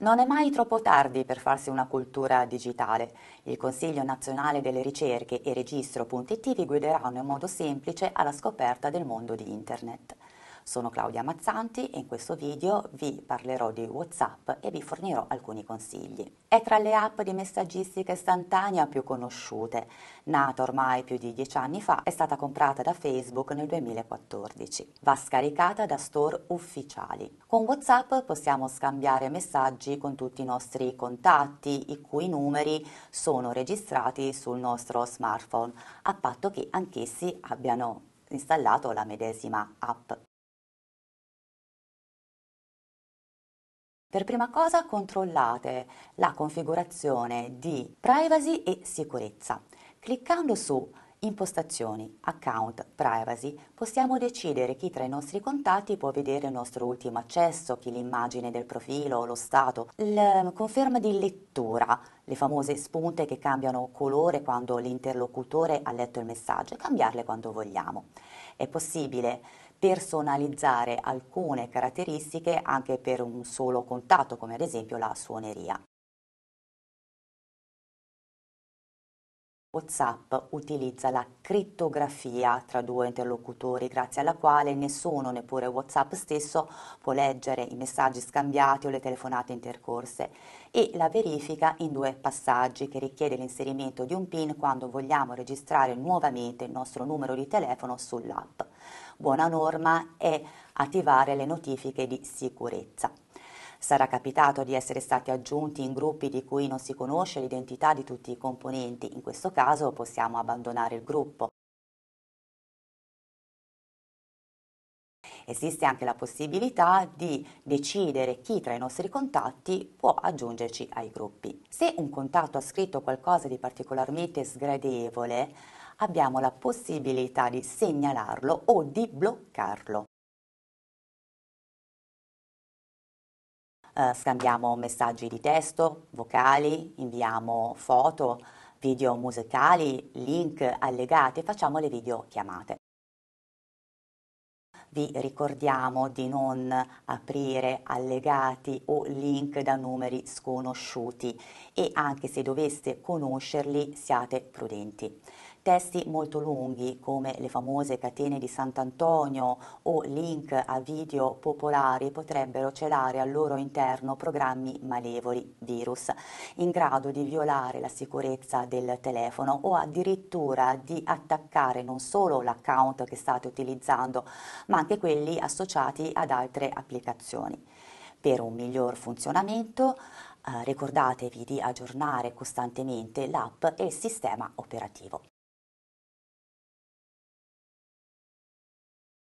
Non è mai troppo tardi per farsi una cultura digitale. Il Consiglio nazionale delle ricerche e registro.it vi guideranno in modo semplice alla scoperta del mondo di Internet. Sono Claudia Mazzanti e in questo video vi parlerò di Whatsapp e vi fornirò alcuni consigli. È tra le app di messaggistica istantanea più conosciute. Nata ormai più di dieci anni fa, è stata comprata da Facebook nel 2014. Va scaricata da store ufficiali. Con Whatsapp possiamo scambiare messaggi con tutti i nostri contatti, i cui numeri sono registrati sul nostro smartphone, a patto che anch'essi abbiano installato la medesima app. Per prima cosa controllate la configurazione di privacy e sicurezza. Cliccando su Impostazioni, Account, Privacy possiamo decidere chi tra i nostri contatti può vedere il nostro ultimo accesso, chi l'immagine del profilo, lo stato, la conferma di lettura, le famose spunte che cambiano colore quando l'interlocutore ha letto il messaggio e cambiarle quando vogliamo. È possibile personalizzare alcune caratteristiche anche per un solo contatto, come ad esempio la suoneria. WhatsApp utilizza la crittografia tra due interlocutori, grazie alla quale nessuno, neppure WhatsApp stesso, può leggere i messaggi scambiati o le telefonate intercorse e la verifica in due passaggi che richiede l'inserimento di un PIN quando vogliamo registrare nuovamente il nostro numero di telefono sull'app buona norma è attivare le notifiche di sicurezza. Sarà capitato di essere stati aggiunti in gruppi di cui non si conosce l'identità di tutti i componenti, in questo caso possiamo abbandonare il gruppo. Esiste anche la possibilità di decidere chi tra i nostri contatti può aggiungerci ai gruppi. Se un contatto ha scritto qualcosa di particolarmente sgradevole, abbiamo la possibilità di segnalarlo o di bloccarlo. Eh, scambiamo messaggi di testo, vocali, inviamo foto, video musicali, link allegati e facciamo le videochiamate. Vi ricordiamo di non aprire allegati o link da numeri sconosciuti e anche se doveste conoscerli siate prudenti testi molto lunghi come le famose catene di Sant'Antonio o link a video popolari potrebbero celare al loro interno programmi malevoli, virus, in grado di violare la sicurezza del telefono o addirittura di attaccare non solo l'account che state utilizzando, ma anche quelli associati ad altre applicazioni. Per un miglior funzionamento eh, ricordatevi di aggiornare costantemente l'app e il sistema operativo.